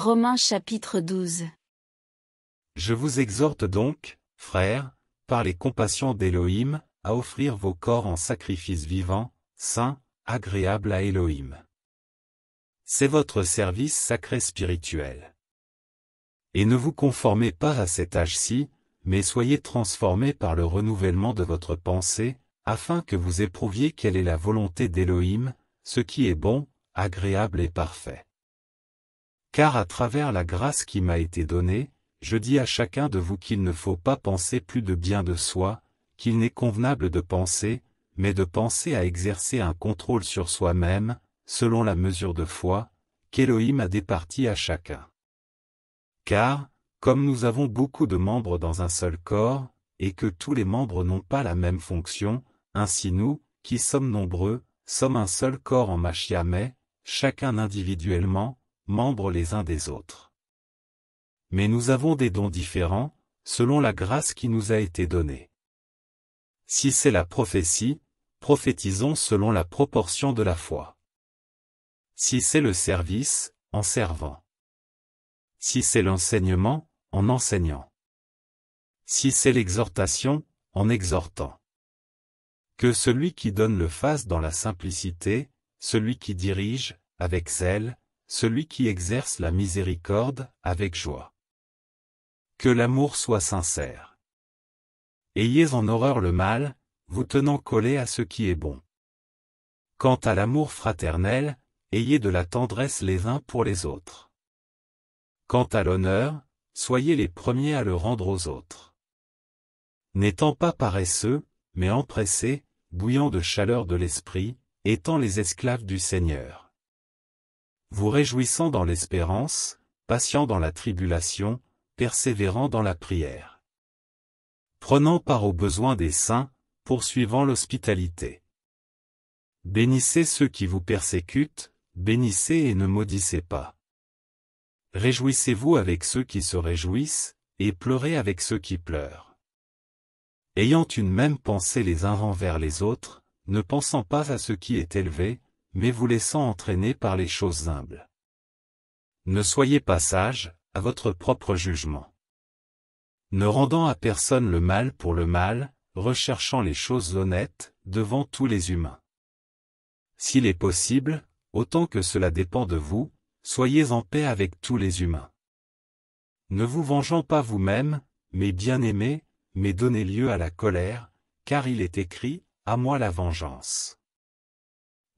Romains chapitre 12 Je vous exhorte donc, frères, par les compassions d'Élohim, à offrir vos corps en sacrifice vivant, saint, agréable à Élohim. C'est votre service sacré spirituel. Et ne vous conformez pas à cet âge-ci, mais soyez transformés par le renouvellement de votre pensée, afin que vous éprouviez quelle est la volonté d'Élohim, ce qui est bon, agréable et parfait. Car à travers la grâce qui m'a été donnée, je dis à chacun de vous qu'il ne faut pas penser plus de bien de soi, qu'il n'est convenable de penser, mais de penser à exercer un contrôle sur soi-même, selon la mesure de foi, qu'Élohim a départi à chacun. Car, comme nous avons beaucoup de membres dans un seul corps, et que tous les membres n'ont pas la même fonction, ainsi nous, qui sommes nombreux, sommes un seul corps en mais chacun individuellement, membres les uns des autres. Mais nous avons des dons différents, selon la grâce qui nous a été donnée. Si c'est la prophétie, prophétisons selon la proportion de la foi. Si c'est le service, en servant. Si c'est l'enseignement, en enseignant. Si c'est l'exhortation, en exhortant. Que celui qui donne le fasse dans la simplicité, celui qui dirige, avec zèle, celui qui exerce la miséricorde, avec joie. Que l'amour soit sincère. Ayez en horreur le mal, vous tenant collé à ce qui est bon. Quant à l'amour fraternel, ayez de la tendresse les uns pour les autres. Quant à l'honneur, soyez les premiers à le rendre aux autres. N'étant pas paresseux, mais empressés, bouillant de chaleur de l'esprit, étant les esclaves du Seigneur vous réjouissant dans l'espérance, patient dans la tribulation, persévérant dans la prière. Prenant part aux besoins des saints, poursuivant l'hospitalité. Bénissez ceux qui vous persécutent, bénissez et ne maudissez pas. Réjouissez-vous avec ceux qui se réjouissent, et pleurez avec ceux qui pleurent. Ayant une même pensée les uns envers les autres, ne pensant pas à ce qui est élevé, mais vous laissant entraîner par les choses humbles. Ne soyez pas sage, à votre propre jugement. Ne rendant à personne le mal pour le mal, recherchant les choses honnêtes, devant tous les humains. S'il est possible, autant que cela dépend de vous, soyez en paix avec tous les humains. Ne vous vengeant pas vous-même, mais bien-aimés, mais donnez lieu à la colère, car il est écrit, à moi la vengeance.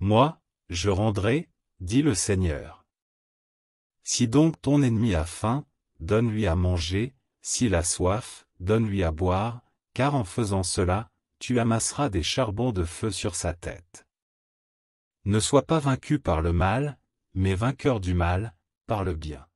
Moi, je rendrai, dit le Seigneur. Si donc ton ennemi a faim, donne-lui à manger, s'il a soif, donne-lui à boire, car en faisant cela, tu amasseras des charbons de feu sur sa tête. Ne sois pas vaincu par le mal, mais vainqueur du mal, par le bien.